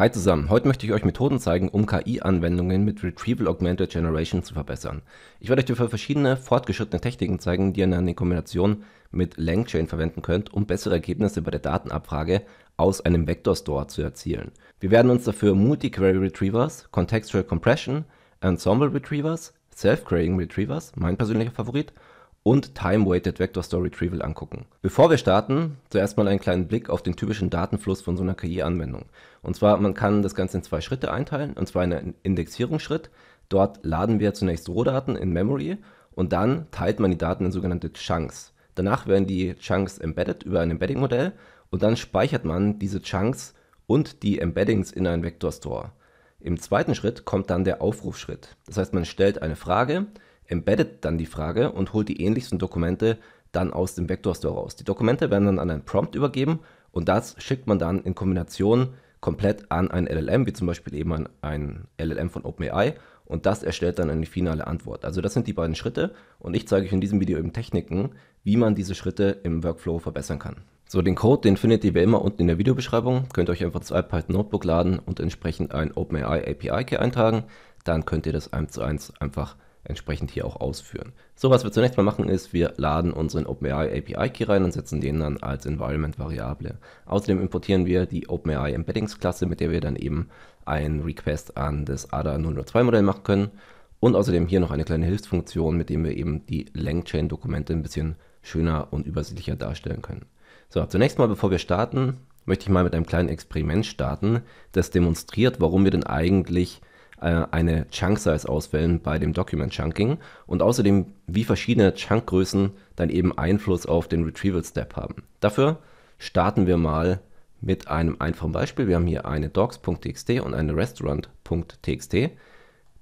Hi zusammen, heute möchte ich euch Methoden zeigen, um KI-Anwendungen mit Retrieval Augmented Generation zu verbessern. Ich werde euch dafür verschiedene fortgeschrittene Techniken zeigen, die ihr dann in Kombination mit LangChain verwenden könnt, um bessere Ergebnisse bei der Datenabfrage aus einem Vector Store zu erzielen. Wir werden uns dafür Multi-Query Retrievers, Contextual Compression, Ensemble Retrievers, Self-Querying Retrievers, mein persönlicher Favorit, und Time-Weighted Vector Store Retrieval angucken. Bevor wir starten, zuerst mal einen kleinen Blick auf den typischen Datenfluss von so einer KI-Anwendung. Und zwar, man kann das Ganze in zwei Schritte einteilen, und zwar in einen Indexierungsschritt. Dort laden wir zunächst Rohdaten in Memory und dann teilt man die Daten in sogenannte Chunks. Danach werden die Chunks embedded über ein Embedding-Modell und dann speichert man diese Chunks und die Embeddings in einen Vector Store. Im zweiten Schritt kommt dann der Aufrufschritt. Das heißt, man stellt eine Frage, embedded dann die Frage und holt die ähnlichsten Dokumente dann aus dem Vector Store raus. Die Dokumente werden dann an einen Prompt übergeben und das schickt man dann in Kombination komplett an ein LLM, wie zum Beispiel eben an ein LLM von OpenAI und das erstellt dann eine finale Antwort. Also das sind die beiden Schritte und ich zeige euch in diesem Video eben Techniken, wie man diese Schritte im Workflow verbessern kann. So, den Code, den findet ihr wie immer unten in der Videobeschreibung. Könnt ihr euch einfach das iPython Notebook laden und entsprechend ein OpenAI API Key eintragen. Dann könnt ihr das eins zu eins einfach entsprechend hier auch ausführen. So, was wir zunächst mal machen, ist, wir laden unseren OpenAI API Key rein und setzen den dann als Environment-Variable. Außerdem importieren wir die OpenAI Embeddings-Klasse, mit der wir dann eben einen Request an das ADA 002 Modell machen können. Und außerdem hier noch eine kleine Hilfsfunktion, mit dem wir eben die Langchain-Dokumente ein bisschen schöner und übersichtlicher darstellen können. So, zunächst mal, bevor wir starten, möchte ich mal mit einem kleinen Experiment starten, das demonstriert, warum wir denn eigentlich äh, eine Chunk-Size auswählen bei dem Document-Chunking und außerdem, wie verschiedene Chunk-Größen dann eben Einfluss auf den Retrieval-Step haben. Dafür starten wir mal mit einem einfachen Beispiel. Wir haben hier eine docs.txt und eine restaurant.txt.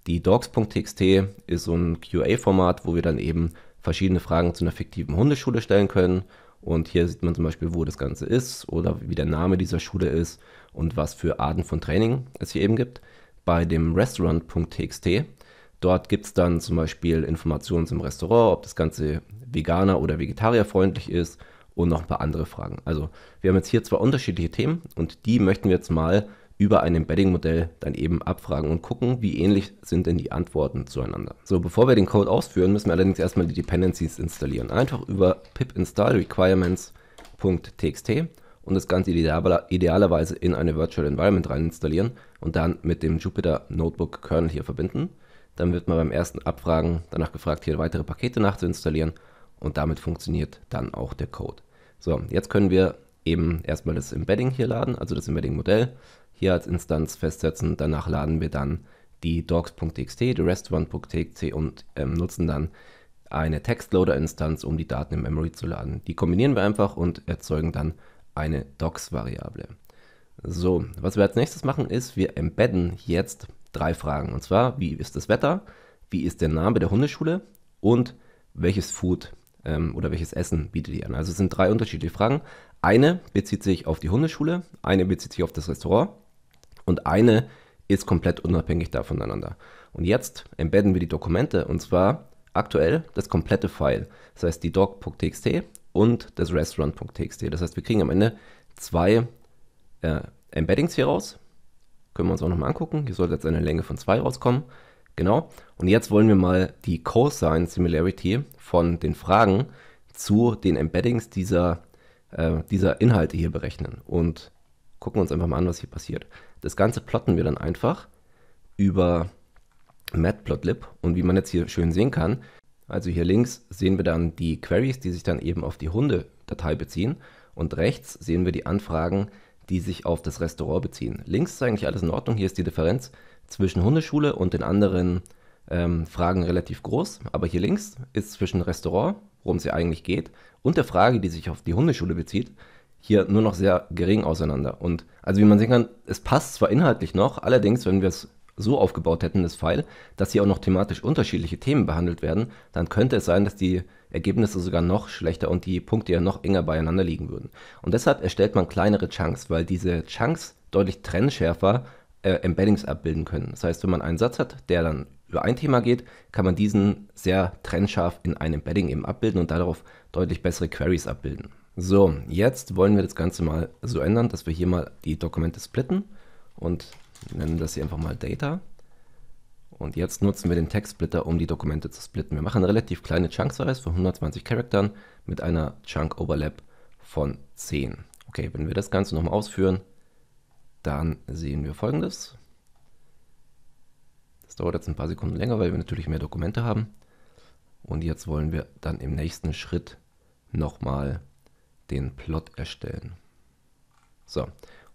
Die docs.txt ist so ein QA-Format, wo wir dann eben verschiedene Fragen zu einer fiktiven Hundeschule stellen können. Und hier sieht man zum Beispiel, wo das Ganze ist oder wie der Name dieser Schule ist und was für Arten von Training es hier eben gibt bei dem Restaurant.txt. Dort gibt es dann zum Beispiel Informationen zum Restaurant, ob das Ganze veganer oder vegetarierfreundlich ist und noch ein paar andere Fragen. Also wir haben jetzt hier zwei unterschiedliche Themen und die möchten wir jetzt mal über ein Embedding-Modell dann eben abfragen und gucken, wie ähnlich sind denn die Antworten zueinander. So, bevor wir den Code ausführen, müssen wir allerdings erstmal die Dependencies installieren. Einfach über pip install requirements.txt und das Ganze idealerweise in eine Virtual Environment rein installieren und dann mit dem Jupyter Notebook Kernel hier verbinden. Dann wird man beim ersten Abfragen danach gefragt, hier weitere Pakete nachzuinstallieren und damit funktioniert dann auch der Code. So, jetzt können wir eben erstmal das Embedding hier laden, also das Embedding-Modell hier als Instanz festsetzen. Danach laden wir dann die docs.txt, die restaurant.txt und ähm, nutzen dann eine Textloader-Instanz, um die Daten im Memory zu laden. Die kombinieren wir einfach und erzeugen dann eine Docs-Variable. So, was wir als nächstes machen ist, wir embedden jetzt drei Fragen. Und zwar, wie ist das Wetter, wie ist der Name der Hundeschule und welches Food ähm, oder welches Essen bietet ihr an. Also es sind drei unterschiedliche Fragen. Eine bezieht sich auf die Hundeschule, eine bezieht sich auf das Restaurant und eine ist komplett unabhängig da voneinander. Und jetzt embedden wir die Dokumente und zwar aktuell das komplette File. Das heißt die doc.txt und das Restaurant.txt. Das heißt, wir kriegen am Ende zwei äh, Embeddings hier raus. Können wir uns auch nochmal angucken. Hier sollte jetzt eine Länge von zwei rauskommen. Genau. Und jetzt wollen wir mal die Cosine Similarity von den Fragen zu den Embeddings dieser, äh, dieser Inhalte hier berechnen. Und gucken uns einfach mal an, was hier passiert. Das Ganze plotten wir dann einfach über matplotlib. Und wie man jetzt hier schön sehen kann, also hier links sehen wir dann die Queries, die sich dann eben auf die Hunde-Datei beziehen und rechts sehen wir die Anfragen, die sich auf das Restaurant beziehen. Links ist eigentlich alles in Ordnung, hier ist die Differenz zwischen Hundeschule und den anderen ähm, Fragen relativ groß, aber hier links ist zwischen Restaurant, worum es ja eigentlich geht, und der Frage, die sich auf die Hundeschule bezieht, hier nur noch sehr gering auseinander. Und also wie man sehen kann, es passt zwar inhaltlich noch, allerdings, wenn wir es so aufgebaut hätten, das File, dass hier auch noch thematisch unterschiedliche Themen behandelt werden, dann könnte es sein, dass die Ergebnisse sogar noch schlechter und die Punkte ja noch enger beieinander liegen würden. Und deshalb erstellt man kleinere Chunks, weil diese Chunks deutlich trennschärfer äh, Embeddings abbilden können. Das heißt, wenn man einen Satz hat, der dann über ein Thema geht, kann man diesen sehr trennscharf in ein Embedding eben abbilden und darauf deutlich bessere Queries abbilden. So, jetzt wollen wir das Ganze mal so ändern, dass wir hier mal die Dokumente splitten und nennen das hier einfach mal Data. Und jetzt nutzen wir den Textsplitter, um die Dokumente zu splitten. Wir machen eine relativ kleine Chunk-Size von 120 Charaktern mit einer Chunk-Overlap von 10. Okay, wenn wir das Ganze nochmal ausführen, dann sehen wir folgendes. Das dauert jetzt ein paar Sekunden länger, weil wir natürlich mehr Dokumente haben. Und jetzt wollen wir dann im nächsten Schritt nochmal den Plot erstellen. So,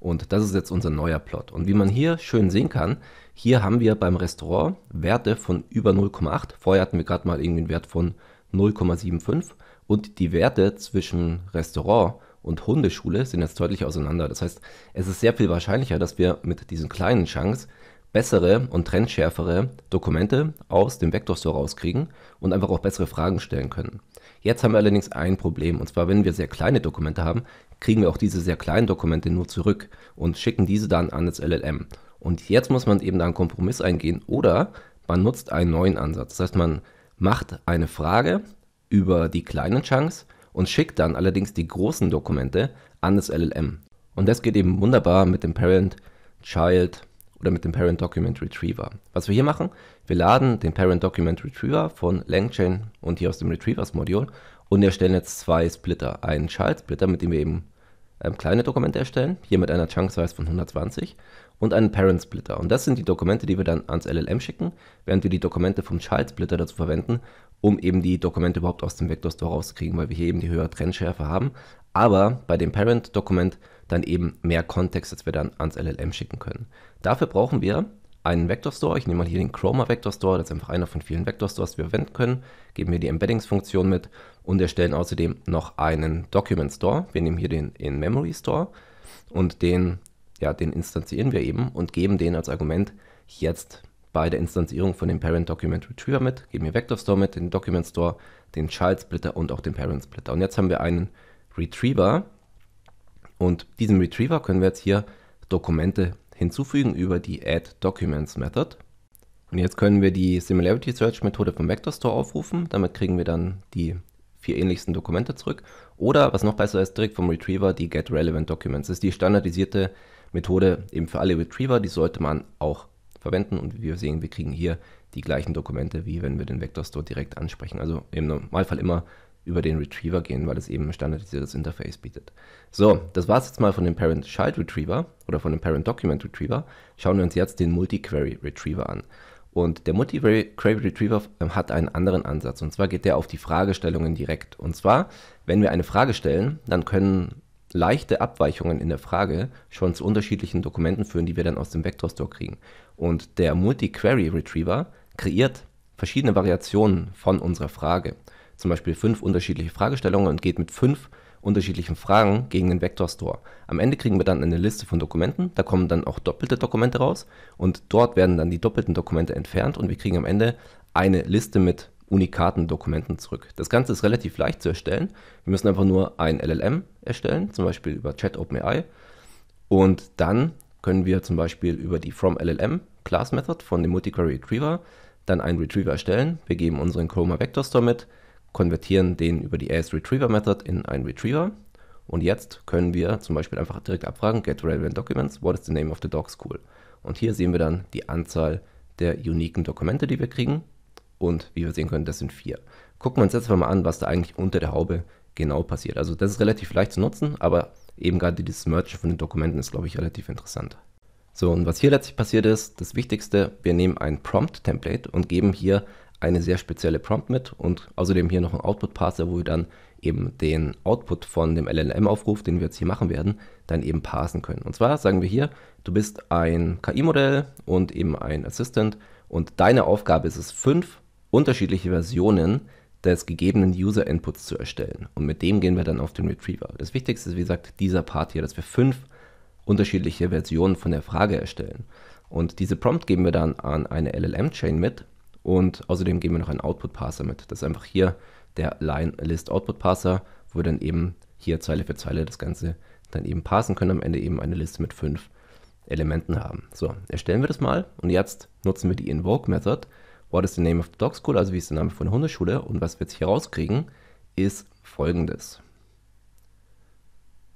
und das ist jetzt unser neuer Plot. Und wie man hier schön sehen kann, hier haben wir beim Restaurant Werte von über 0,8. Vorher hatten wir gerade mal irgendwie einen Wert von 0,75. Und die Werte zwischen Restaurant und Hundeschule sind jetzt deutlich auseinander. Das heißt, es ist sehr viel wahrscheinlicher, dass wir mit diesen kleinen Chunks bessere und trendschärfere Dokumente aus dem Vector Store rauskriegen und einfach auch bessere Fragen stellen können. Jetzt haben wir allerdings ein Problem, und zwar wenn wir sehr kleine Dokumente haben, kriegen wir auch diese sehr kleinen Dokumente nur zurück und schicken diese dann an das LLM. Und jetzt muss man eben da einen Kompromiss eingehen oder man nutzt einen neuen Ansatz. Das heißt, man macht eine Frage über die kleinen Chunks und schickt dann allerdings die großen Dokumente an das LLM. Und das geht eben wunderbar mit dem Parent, Child, oder mit dem Parent Document Retriever. Was wir hier machen, wir laden den Parent Document Retriever von LangChain und hier aus dem Retrievers-Modul und erstellen jetzt zwei Splitter. Einen Child-Splitter, mit dem wir eben ähm, kleine Dokumente erstellen, hier mit einer Chunk-Size von 120 und einen Parent-Splitter. Und das sind die Dokumente, die wir dann ans LLM schicken, während wir die Dokumente vom Child-Splitter dazu verwenden, um eben die Dokumente überhaupt aus dem Vector store rauszukriegen, weil wir hier eben die höhere Trennschärfe haben. Aber bei dem Parent-Dokument dann eben mehr Kontext, als wir dann ans LLM schicken können. Dafür brauchen wir einen Vector Store. Ich nehme mal hier den Chroma Vector Store. Das ist einfach einer von vielen Vector Stores, die wir verwenden können. Geben wir die Embeddings-Funktion mit und erstellen außerdem noch einen Document Store. Wir nehmen hier den In-Memory Store und den, ja, den instanzieren wir eben und geben den als Argument jetzt bei der Instanzierung von dem Parent Document Retriever mit, geben wir Vector Store mit, den Document Store, den Child Splitter und auch den Parent Splitter. Und jetzt haben wir einen Retriever, und diesem Retriever können wir jetzt hier Dokumente hinzufügen über die Add Documents Method. Und jetzt können wir die Similarity Search Methode vom Vector Store aufrufen. Damit kriegen wir dann die vier ähnlichsten Dokumente zurück. Oder, was noch besser ist, direkt vom Retriever die Get Relevant Documents. Das ist die standardisierte Methode eben für alle Retriever. Die sollte man auch verwenden. Und wie wir sehen, wir kriegen hier die gleichen Dokumente, wie wenn wir den Vector Store direkt ansprechen. Also im Normalfall immer über den Retriever gehen, weil es eben ein standardisiertes Interface bietet. So, das war es jetzt mal von dem Parent-Child Retriever oder von dem Parent-Document Retriever. Schauen wir uns jetzt den Multi-Query Retriever an. Und der Multi-Query Retriever ähm, hat einen anderen Ansatz. Und zwar geht der auf die Fragestellungen direkt. Und zwar, wenn wir eine Frage stellen, dann können leichte Abweichungen in der Frage schon zu unterschiedlichen Dokumenten führen, die wir dann aus dem Vector Store kriegen. Und der Multi-Query Retriever kreiert verschiedene Variationen von unserer Frage zum Beispiel fünf unterschiedliche Fragestellungen und geht mit fünf unterschiedlichen Fragen gegen den Vector Store. Am Ende kriegen wir dann eine Liste von Dokumenten, da kommen dann auch doppelte Dokumente raus und dort werden dann die doppelten Dokumente entfernt und wir kriegen am Ende eine Liste mit unikaten Dokumenten zurück. Das Ganze ist relativ leicht zu erstellen. Wir müssen einfach nur ein LLM erstellen, zum Beispiel über Chat OpenAI und dann können wir zum Beispiel über die From LLM Class Method von dem Multiquery Retriever dann einen Retriever erstellen. Wir geben unseren Chroma Vector Store mit, konvertieren den über die AS-Retriever-Method in einen Retriever. Und jetzt können wir zum Beispiel einfach direkt abfragen, get relevant documents, what is the name of the dog school? Und hier sehen wir dann die Anzahl der uniken Dokumente, die wir kriegen. Und wie wir sehen können, das sind vier. Gucken wir uns jetzt mal an, was da eigentlich unter der Haube genau passiert. Also das ist relativ leicht zu nutzen, aber eben gerade dieses Merge von den Dokumenten ist, glaube ich, relativ interessant. So, und was hier letztlich passiert ist, das Wichtigste, wir nehmen ein Prompt-Template und geben hier eine sehr spezielle Prompt mit und außerdem hier noch ein Output-Parser, wo wir dann eben den Output von dem LLM-Aufruf, den wir jetzt hier machen werden, dann eben parsen können. Und zwar sagen wir hier, du bist ein KI-Modell und eben ein Assistant und deine Aufgabe ist es, fünf unterschiedliche Versionen des gegebenen User-Inputs zu erstellen. Und mit dem gehen wir dann auf den Retriever. Das Wichtigste ist, wie gesagt, dieser Part hier, dass wir fünf unterschiedliche Versionen von der Frage erstellen. Und diese Prompt geben wir dann an eine LLM-Chain mit und außerdem geben wir noch einen Output-Parser mit. Das ist einfach hier der Line-List-Output-Parser, wo wir dann eben hier Zeile für Zeile das Ganze dann eben parsen können, am Ende eben eine Liste mit fünf Elementen haben. So, erstellen wir das mal und jetzt nutzen wir die Invoke-Method. What is the name of the dog school? Also wie ist der Name von der Hundeschule? Und was wir jetzt hier rauskriegen, ist folgendes.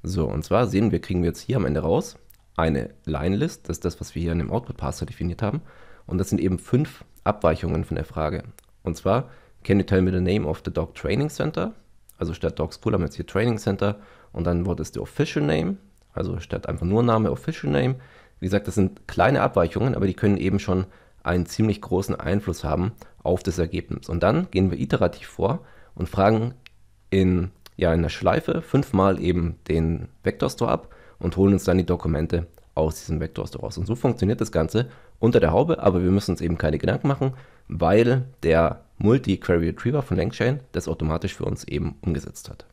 So, und zwar sehen wir, kriegen wir jetzt hier am Ende raus eine Line-List, das ist das, was wir hier in dem Output-Parser definiert haben. Und das sind eben fünf Abweichungen von der Frage. Und zwar, can you tell me the name of the dog training center? Also statt Dog School haben wir jetzt hier Training Center und dann what is the official name? Also statt einfach nur Name, official name. Wie gesagt, das sind kleine Abweichungen, aber die können eben schon einen ziemlich großen Einfluss haben auf das Ergebnis. Und dann gehen wir iterativ vor und fragen in, ja, in der Schleife fünfmal eben den Vektorstore ab und holen uns dann die Dokumente aus diesem Vektor raus. Und so funktioniert das Ganze unter der Haube, aber wir müssen uns eben keine Gedanken machen, weil der Multi-Query Retriever von LangChain das automatisch für uns eben umgesetzt hat.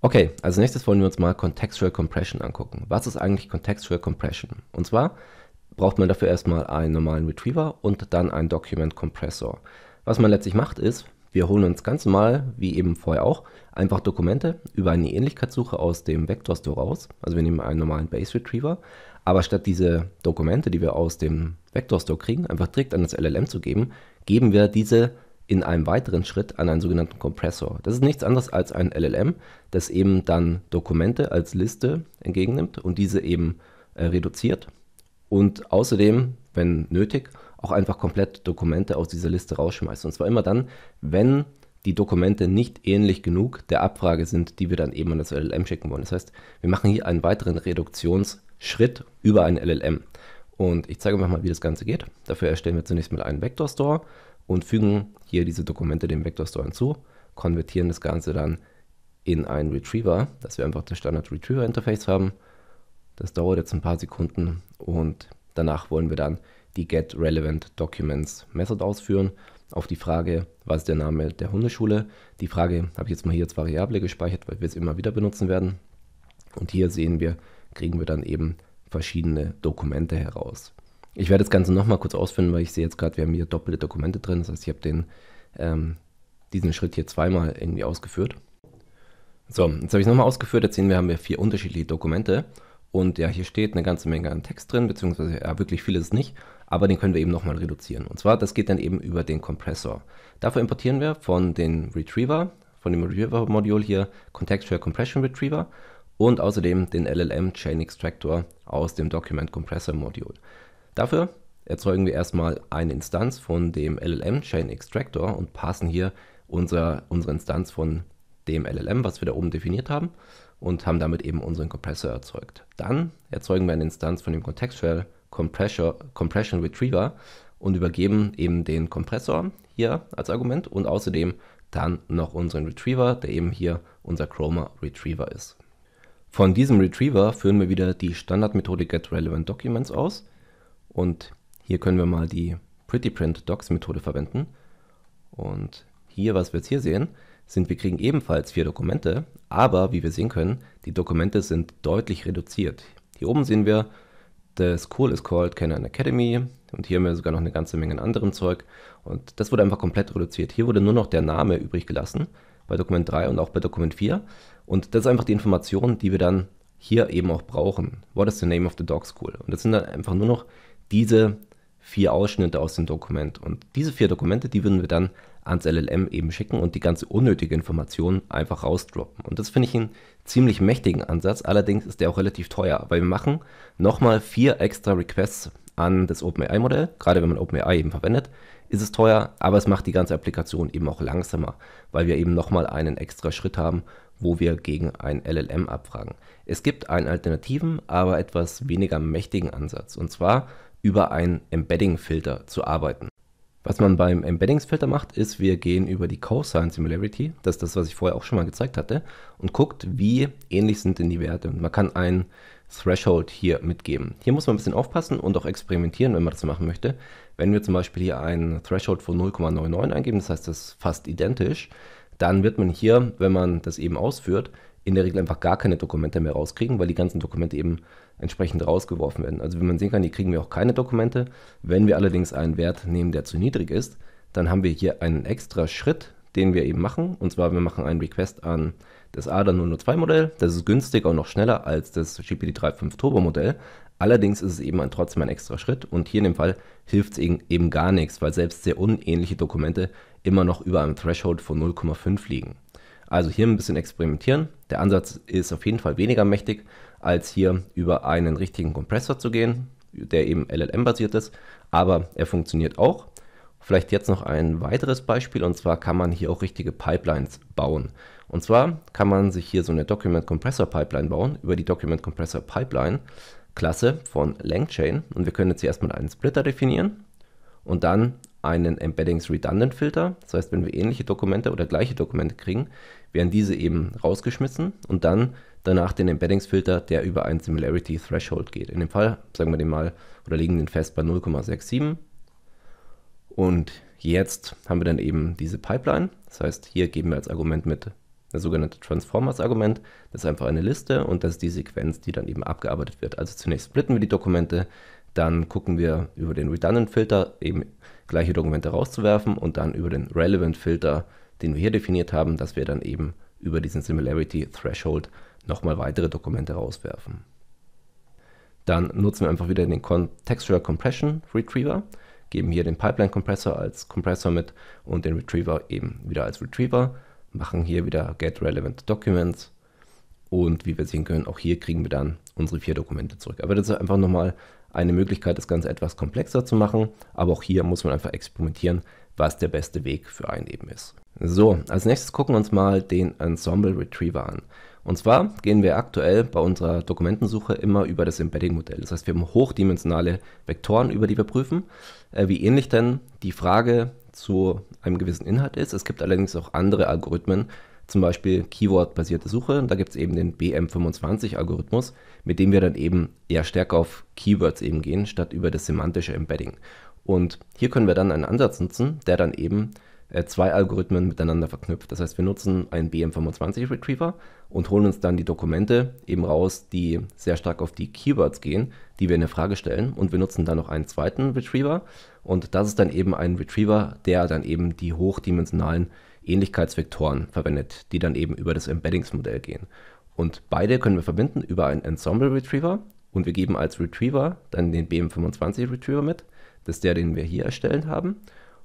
Okay, als nächstes wollen wir uns mal Contextual Compression angucken. Was ist eigentlich Contextual Compression? Und zwar braucht man dafür erstmal einen normalen Retriever und dann einen Document Compressor. Was man letztlich macht ist, wir holen uns ganz normal, wie eben vorher auch, einfach Dokumente über eine Ähnlichkeitssuche aus dem Vector Store raus. Also wir nehmen einen normalen Base Retriever, aber statt diese Dokumente, die wir aus dem Vector Store kriegen, einfach direkt an das LLM zu geben, geben wir diese in einem weiteren Schritt an einen sogenannten Kompressor. Das ist nichts anderes als ein LLM, das eben dann Dokumente als Liste entgegennimmt und diese eben äh, reduziert und außerdem, wenn nötig, auch einfach komplett Dokumente aus dieser Liste rausschmeißt. Und zwar immer dann, wenn die Dokumente nicht ähnlich genug der Abfrage sind, die wir dann eben an das LLM schicken wollen. Das heißt, wir machen hier einen weiteren Reduktionsschritt über ein LLM. Und ich zeige euch mal, wie das Ganze geht. Dafür erstellen wir zunächst mal einen Vector Store und fügen hier diese Dokumente dem Vector Store hinzu, konvertieren das Ganze dann in einen Retriever, dass wir einfach das Standard Retriever Interface haben. Das dauert jetzt ein paar Sekunden und danach wollen wir dann die Get Relevant Documents Method ausführen. Auf die Frage, was ist der Name der Hundeschule? Die Frage habe ich jetzt mal hier als Variable gespeichert, weil wir es immer wieder benutzen werden. Und hier sehen wir, kriegen wir dann eben verschiedene Dokumente heraus. Ich werde das Ganze nochmal kurz ausführen, weil ich sehe jetzt gerade, wir haben hier doppelte Dokumente drin. Das heißt, ich habe den, ähm, diesen Schritt hier zweimal irgendwie ausgeführt. So, jetzt habe ich es nochmal ausgeführt. Jetzt sehen wir, haben wir vier unterschiedliche Dokumente. Und ja, hier steht eine ganze Menge an Text drin, beziehungsweise ja, wirklich vieles nicht aber den können wir eben nochmal reduzieren. Und zwar, das geht dann eben über den Kompressor. Dafür importieren wir von den Retriever, von dem Retriever-Modul hier Contextual Compression Retriever und außerdem den LLM Chain Extractor aus dem Document Compressor Modul. Dafür erzeugen wir erstmal eine Instanz von dem LLM Chain Extractor und passen hier unser, unsere Instanz von dem LLM, was wir da oben definiert haben, und haben damit eben unseren Kompressor erzeugt. Dann erzeugen wir eine Instanz von dem Contextual Compressor, Compression Retriever und übergeben eben den Kompressor hier als Argument und außerdem dann noch unseren Retriever, der eben hier unser Chroma Retriever ist. Von diesem Retriever führen wir wieder die Standardmethode getRelevantDocuments aus und hier können wir mal die prettyprintDocs Methode verwenden und hier, was wir jetzt hier sehen, sind wir kriegen ebenfalls vier Dokumente, aber wie wir sehen können, die Dokumente sind deutlich reduziert. Hier oben sehen wir The School is called Canon Academy und hier haben wir sogar noch eine ganze Menge an anderem Zeug. Und das wurde einfach komplett reduziert. Hier wurde nur noch der Name übrig gelassen bei Dokument 3 und auch bei Dokument 4. Und das ist einfach die Information, die wir dann hier eben auch brauchen. What is the name of the dog school? Und das sind dann einfach nur noch diese vier Ausschnitte aus dem Dokument. Und diese vier Dokumente, die würden wir dann ans LLM eben schicken und die ganze unnötige Information einfach rausdroppen. Und das finde ich einen ziemlich mächtigen Ansatz. Allerdings ist der auch relativ teuer, weil wir machen nochmal vier extra Requests an das OpenAI-Modell. Gerade wenn man OpenAI eben verwendet, ist es teuer, aber es macht die ganze Applikation eben auch langsamer, weil wir eben nochmal einen extra Schritt haben, wo wir gegen ein LLM abfragen. Es gibt einen alternativen, aber etwas weniger mächtigen Ansatz. Und zwar über einen Embedding-Filter zu arbeiten. Was man beim Embeddings-Filter macht, ist, wir gehen über die Cosine Similarity, das ist das, was ich vorher auch schon mal gezeigt hatte, und guckt, wie ähnlich sind denn die Werte. Und man kann ein Threshold hier mitgeben. Hier muss man ein bisschen aufpassen und auch experimentieren, wenn man das machen möchte. Wenn wir zum Beispiel hier ein Threshold von 0,99 eingeben, das heißt, das ist fast identisch, dann wird man hier, wenn man das eben ausführt, in der Regel einfach gar keine Dokumente mehr rauskriegen, weil die ganzen Dokumente eben entsprechend rausgeworfen werden. Also wie man sehen kann, hier kriegen wir auch keine Dokumente. Wenn wir allerdings einen Wert nehmen, der zu niedrig ist, dann haben wir hier einen extra Schritt, den wir eben machen. Und zwar, wir machen einen Request an das ADA 002 Modell. Das ist günstiger und noch schneller als das GPT 3.5 Turbo Modell. Allerdings ist es eben ein, trotzdem ein extra Schritt und hier in dem Fall hilft es eben, eben gar nichts, weil selbst sehr unähnliche Dokumente immer noch über einem Threshold von 0,5 liegen. Also hier ein bisschen experimentieren. Der Ansatz ist auf jeden Fall weniger mächtig als hier über einen richtigen Kompressor zu gehen, der eben LLM-basiert ist, aber er funktioniert auch. Vielleicht jetzt noch ein weiteres Beispiel und zwar kann man hier auch richtige Pipelines bauen. Und zwar kann man sich hier so eine Document Compressor Pipeline bauen über die Document Compressor Pipeline Klasse von LangChain und wir können jetzt hier erstmal einen Splitter definieren und dann einen Embeddings Redundant Filter. Das heißt, wenn wir ähnliche Dokumente oder gleiche Dokumente kriegen, werden diese eben rausgeschmissen und dann danach den Embeddingsfilter, der über einen Similarity Threshold geht. In dem Fall sagen wir den mal oder legen den fest bei 0,67. Und jetzt haben wir dann eben diese Pipeline. Das heißt, hier geben wir als Argument mit das sogenannte Transformers-Argument. Das ist einfach eine Liste und das ist die Sequenz, die dann eben abgearbeitet wird. Also zunächst splitten wir die Dokumente, dann gucken wir über den Redundant-Filter eben gleiche Dokumente rauszuwerfen und dann über den Relevant-Filter, den wir hier definiert haben, dass wir dann eben über diesen Similarity Threshold nochmal weitere Dokumente rauswerfen. Dann nutzen wir einfach wieder den Contextual Compression Retriever, geben hier den Pipeline Compressor als Compressor mit und den Retriever eben wieder als Retriever, machen hier wieder Get Relevant Documents und wie wir sehen können, auch hier kriegen wir dann unsere vier Dokumente zurück. Aber das ist einfach nochmal eine Möglichkeit, das Ganze etwas komplexer zu machen, aber auch hier muss man einfach experimentieren, was der beste Weg für einen eben ist. So, als nächstes gucken wir uns mal den Ensemble Retriever an. Und zwar gehen wir aktuell bei unserer Dokumentensuche immer über das Embedding-Modell. Das heißt, wir haben hochdimensionale Vektoren, über die wir prüfen. Äh, wie ähnlich denn die Frage zu einem gewissen Inhalt ist. Es gibt allerdings auch andere Algorithmen, zum Beispiel Keyword-basierte Suche. Da gibt es eben den BM25-Algorithmus, mit dem wir dann eben eher stärker auf Keywords eben gehen, statt über das semantische Embedding. Und hier können wir dann einen Ansatz nutzen, der dann eben äh, zwei Algorithmen miteinander verknüpft. Das heißt, wir nutzen einen BM25 Retriever und holen uns dann die Dokumente eben raus, die sehr stark auf die Keywords gehen, die wir in der Frage stellen. Und wir nutzen dann noch einen zweiten Retriever. Und das ist dann eben ein Retriever, der dann eben die hochdimensionalen Ähnlichkeitsvektoren verwendet, die dann eben über das Embeddings-Modell gehen. Und beide können wir verbinden über einen Ensemble Retriever. Und wir geben als Retriever dann den BM25 Retriever mit das ist der, den wir hier erstellt haben.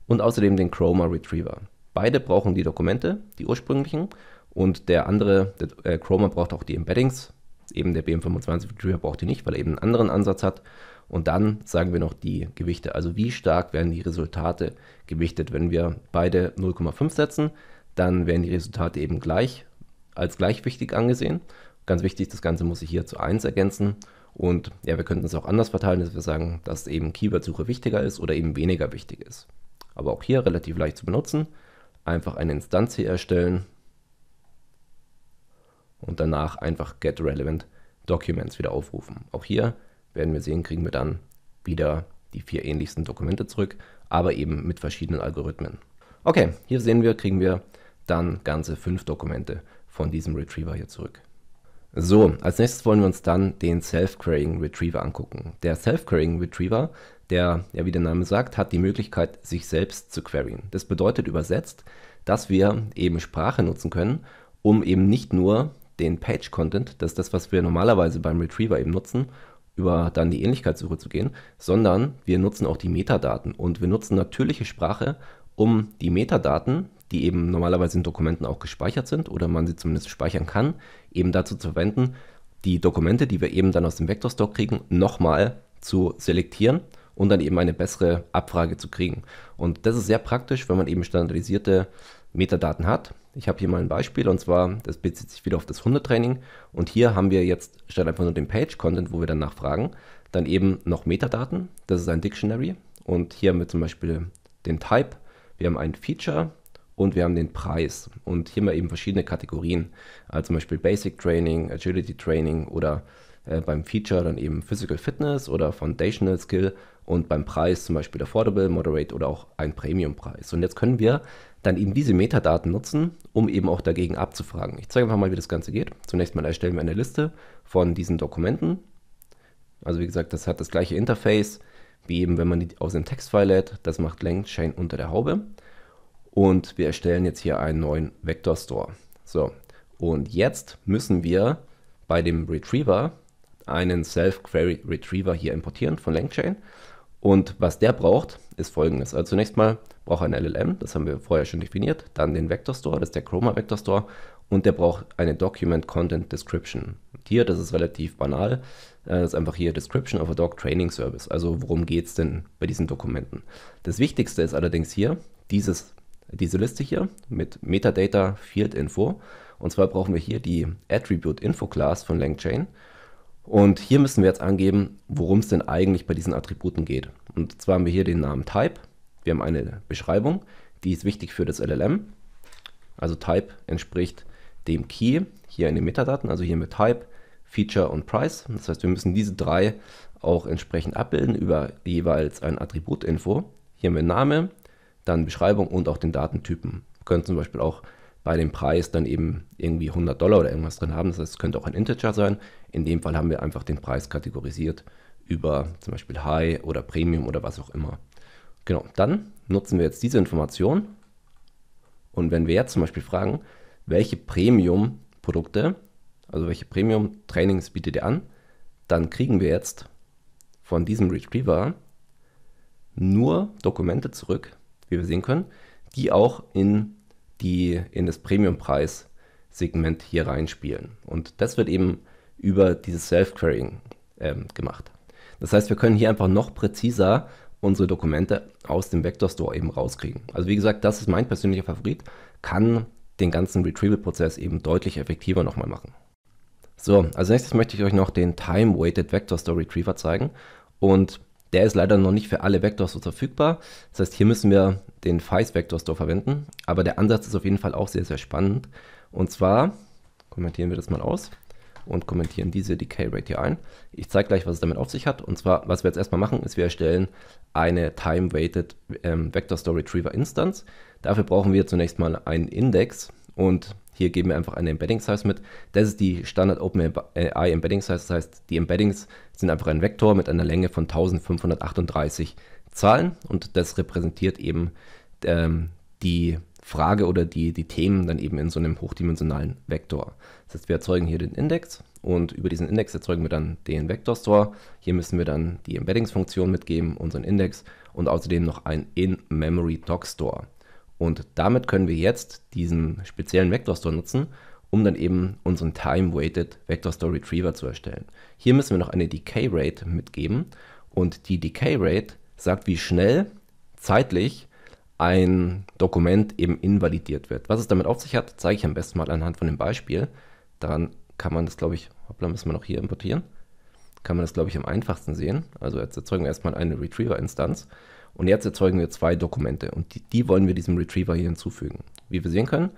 Und außerdem den Chroma Retriever. Beide brauchen die Dokumente, die ursprünglichen. Und der andere, der äh, Chroma braucht auch die Embeddings. Eben der BM25 Retriever braucht die nicht, weil er eben einen anderen Ansatz hat. Und dann sagen wir noch die Gewichte. Also wie stark werden die Resultate gewichtet? Wenn wir beide 0,5 setzen, dann werden die Resultate eben gleich als gleichwichtig angesehen. Ganz wichtig, das Ganze muss ich hier zu 1 ergänzen. Und ja, wir könnten es auch anders verteilen, dass wir sagen, dass eben Keyword-Suche wichtiger ist oder eben weniger wichtig ist. Aber auch hier relativ leicht zu benutzen. Einfach eine Instanz hier erstellen und danach einfach Get Relevant Documents wieder aufrufen. Auch hier werden wir sehen, kriegen wir dann wieder die vier ähnlichsten Dokumente zurück, aber eben mit verschiedenen Algorithmen. Okay, hier sehen wir, kriegen wir dann ganze fünf Dokumente von diesem Retriever hier zurück. So, als nächstes wollen wir uns dann den Self-Querying Retriever angucken. Der Self-Querying Retriever, der, ja wie der Name sagt, hat die Möglichkeit, sich selbst zu queryen. Das bedeutet übersetzt, dass wir eben Sprache nutzen können, um eben nicht nur den Page-Content, das ist das, was wir normalerweise beim Retriever eben nutzen, über dann die Ähnlichkeitssuche zu gehen, sondern wir nutzen auch die Metadaten und wir nutzen natürliche Sprache, um die Metadaten, die eben normalerweise in Dokumenten auch gespeichert sind oder man sie zumindest speichern kann, eben dazu zu verwenden, die Dokumente, die wir eben dann aus dem Vektorstock kriegen, nochmal zu selektieren und dann eben eine bessere Abfrage zu kriegen. Und das ist sehr praktisch, wenn man eben standardisierte Metadaten hat. Ich habe hier mal ein Beispiel und zwar, das bezieht sich wieder auf das Hundetraining und hier haben wir jetzt statt einfach nur den Page-Content, wo wir dann nachfragen, dann eben noch Metadaten. Das ist ein Dictionary und hier haben wir zum Beispiel den Type wir haben ein Feature und wir haben den Preis. Und hier mal eben verschiedene Kategorien, also zum Beispiel Basic Training, Agility Training oder äh, beim Feature dann eben Physical Fitness oder Foundational Skill und beim Preis zum Beispiel Affordable, Moderate oder auch ein Premium-Preis. Und jetzt können wir dann eben diese Metadaten nutzen, um eben auch dagegen abzufragen. Ich zeige einfach mal, wie das Ganze geht. Zunächst mal erstellen wir eine Liste von diesen Dokumenten. Also wie gesagt, das hat das gleiche Interface wie eben wenn man die aus dem Textfile lädt. Das macht LangChain unter der Haube. Und wir erstellen jetzt hier einen neuen Vector Store. So, und jetzt müssen wir bei dem Retriever einen Self-Query Retriever hier importieren von LangChain. Und was der braucht, ist folgendes. Also zunächst mal braucht er ein LLM, das haben wir vorher schon definiert, dann den Vector Store, das ist der Chroma Vector Store und der braucht eine Document Content Description diskutiert. Das ist relativ banal. Äh, das ist einfach hier Description of a Dog Training Service. Also worum geht es denn bei diesen Dokumenten? Das Wichtigste ist allerdings hier dieses, diese Liste hier mit Metadata Field Info. Und zwar brauchen wir hier die Attribute Info Class von LangChain. Und hier müssen wir jetzt angeben, worum es denn eigentlich bei diesen Attributen geht. Und zwar haben wir hier den Namen Type. Wir haben eine Beschreibung, die ist wichtig für das LLM. Also Type entspricht dem Key hier in den Metadaten, also hier mit Type Feature und Price. Das heißt, wir müssen diese drei auch entsprechend abbilden über jeweils ein Attributinfo. Hier haben wir Name, dann Beschreibung und auch den Datentypen. Wir können zum Beispiel auch bei dem Preis dann eben irgendwie 100 Dollar oder irgendwas drin haben. Das heißt, es könnte auch ein Integer sein. In dem Fall haben wir einfach den Preis kategorisiert über zum Beispiel High oder Premium oder was auch immer. Genau, dann nutzen wir jetzt diese Information. Und wenn wir jetzt zum Beispiel fragen, welche Premium-Produkte also welche Premium-Trainings bietet ihr an, dann kriegen wir jetzt von diesem Retriever nur Dokumente zurück, wie wir sehen können, die auch in, die, in das Premium-Preis-Segment hier reinspielen. Und das wird eben über dieses Self-Querying ähm, gemacht. Das heißt, wir können hier einfach noch präziser unsere Dokumente aus dem Vector Store eben rauskriegen. Also wie gesagt, das ist mein persönlicher Favorit, kann den ganzen Retrieval-Prozess eben deutlich effektiver nochmal machen. So, als nächstes möchte ich euch noch den Time-Weighted Vector Store Retriever zeigen. Und der ist leider noch nicht für alle Vectors so verfügbar. Das heißt, hier müssen wir den Fice Vector Store verwenden. Aber der Ansatz ist auf jeden Fall auch sehr, sehr spannend. Und zwar kommentieren wir das mal aus und kommentieren diese Decay Rate hier ein. Ich zeige gleich, was es damit auf sich hat. Und zwar, was wir jetzt erstmal machen, ist, wir erstellen eine Time-Weighted ähm, Vector Store Retriever Instance. Dafür brauchen wir zunächst mal einen Index und hier geben wir einfach eine Embedding Size mit. Das ist die Standard OpenAI Embedding Size. Das heißt, die Embeddings sind einfach ein Vektor mit einer Länge von 1538 Zahlen und das repräsentiert eben ähm, die Frage oder die, die Themen dann eben in so einem hochdimensionalen Vektor. Das heißt, wir erzeugen hier den Index und über diesen Index erzeugen wir dann den Vektor Store. Hier müssen wir dann die Embeddings-Funktion mitgeben, unseren Index und außerdem noch ein In-Memory-Doc-Store. Und damit können wir jetzt diesen speziellen Vector Store nutzen, um dann eben unseren Time-Weighted Vector Store Retriever zu erstellen. Hier müssen wir noch eine Decay Rate mitgeben und die Decay Rate sagt, wie schnell zeitlich ein Dokument eben invalidiert wird. Was es damit auf sich hat, zeige ich am besten mal anhand von dem Beispiel. Daran kann man das, glaube ich, hoppla, müssen wir noch hier importieren. Kann man das, glaube ich, am einfachsten sehen. Also jetzt erzeugen wir erstmal eine Retriever-Instanz und jetzt erzeugen wir zwei Dokumente und die, die wollen wir diesem Retriever hier hinzufügen. Wie wir sehen können,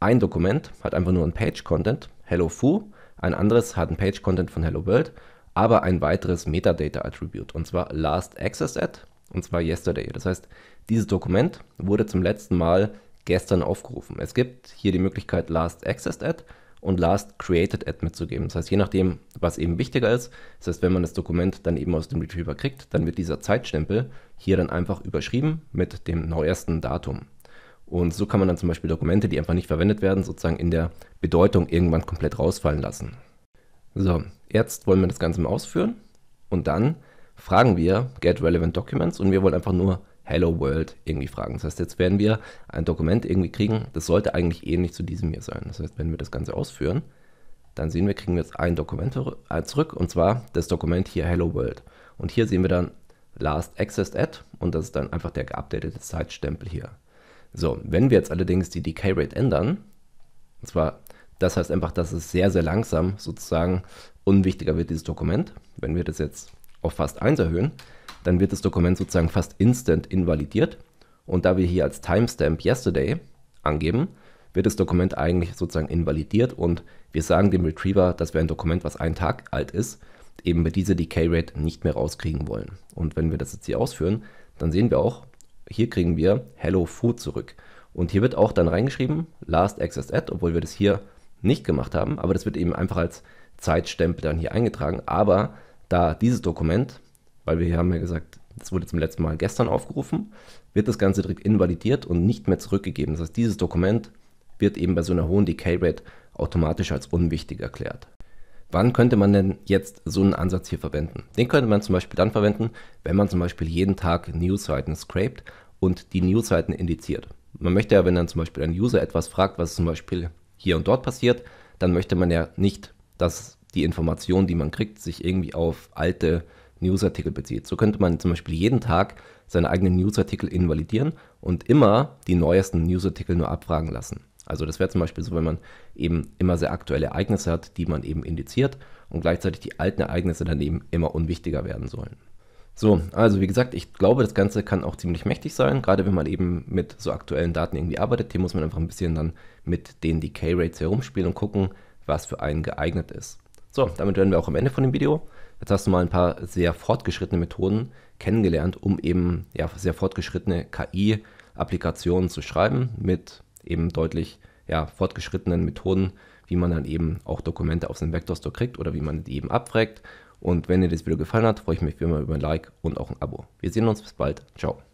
ein Dokument hat einfach nur ein Page-Content, Hello Foo, ein anderes hat ein Page-Content von Hello World, aber ein weiteres Metadata-Attribut und zwar Last Access At und zwar Yesterday. Das heißt, dieses Dokument wurde zum letzten Mal gestern aufgerufen. Es gibt hier die Möglichkeit Last Access At und last created at mitzugeben. Das heißt, je nachdem, was eben wichtiger ist, das heißt, wenn man das Dokument dann eben aus dem Retriever kriegt, dann wird dieser Zeitstempel hier dann einfach überschrieben mit dem neuesten Datum. Und so kann man dann zum Beispiel Dokumente, die einfach nicht verwendet werden, sozusagen in der Bedeutung irgendwann komplett rausfallen lassen. So, jetzt wollen wir das Ganze mal ausführen und dann fragen wir get relevant documents und wir wollen einfach nur Hello World irgendwie fragen. Das heißt, jetzt werden wir ein Dokument irgendwie kriegen, das sollte eigentlich ähnlich zu diesem hier sein. Das heißt, wenn wir das Ganze ausführen, dann sehen wir, kriegen wir jetzt ein Dokument äh, zurück und zwar das Dokument hier Hello World. Und hier sehen wir dann Last Accessed At und das ist dann einfach der geupdatete Zeitstempel hier. So, wenn wir jetzt allerdings die Decay Rate ändern, und zwar, das heißt einfach, dass es sehr, sehr langsam sozusagen unwichtiger wird, dieses Dokument. Wenn wir das jetzt auf fast 1 erhöhen, dann wird das Dokument sozusagen fast instant invalidiert. Und da wir hier als Timestamp yesterday angeben, wird das Dokument eigentlich sozusagen invalidiert und wir sagen dem Retriever, dass wir ein Dokument, was einen Tag alt ist, eben mit dieser Decay Rate nicht mehr rauskriegen wollen. Und wenn wir das jetzt hier ausführen, dann sehen wir auch, hier kriegen wir Hello Food zurück. Und hier wird auch dann reingeschrieben Last Access Add, obwohl wir das hier nicht gemacht haben, aber das wird eben einfach als Zeitstempel dann hier eingetragen. Aber da dieses Dokument weil wir hier haben ja gesagt, das wurde zum letzten Mal gestern aufgerufen, wird das Ganze direkt invalidiert und nicht mehr zurückgegeben. Das heißt, dieses Dokument wird eben bei so einer hohen Decay-Rate automatisch als unwichtig erklärt. Wann könnte man denn jetzt so einen Ansatz hier verwenden? Den könnte man zum Beispiel dann verwenden, wenn man zum Beispiel jeden Tag Newsseiten scrapt und die Newsseiten indiziert. Man möchte ja, wenn dann zum Beispiel ein User etwas fragt, was zum Beispiel hier und dort passiert, dann möchte man ja nicht, dass die Information, die man kriegt, sich irgendwie auf alte Newsartikel bezieht. So könnte man zum Beispiel jeden Tag seine eigenen Newsartikel invalidieren und immer die neuesten Newsartikel nur abfragen lassen. Also das wäre zum Beispiel so, wenn man eben immer sehr aktuelle Ereignisse hat, die man eben indiziert und gleichzeitig die alten Ereignisse dann eben immer unwichtiger werden sollen. So, also wie gesagt, ich glaube, das Ganze kann auch ziemlich mächtig sein, gerade wenn man eben mit so aktuellen Daten irgendwie arbeitet. Hier muss man einfach ein bisschen dann mit den Decay Rates herumspielen und gucken, was für einen geeignet ist. So, damit wären wir auch am Ende von dem Video. Jetzt hast du mal ein paar sehr fortgeschrittene Methoden kennengelernt, um eben ja, sehr fortgeschrittene KI-Applikationen zu schreiben mit eben deutlich ja, fortgeschrittenen Methoden, wie man dann eben auch Dokumente aus dem Vectorstore kriegt oder wie man die eben abfragt. Und wenn dir das Video gefallen hat, freue ich mich wie immer über ein Like und auch ein Abo. Wir sehen uns, bis bald. Ciao.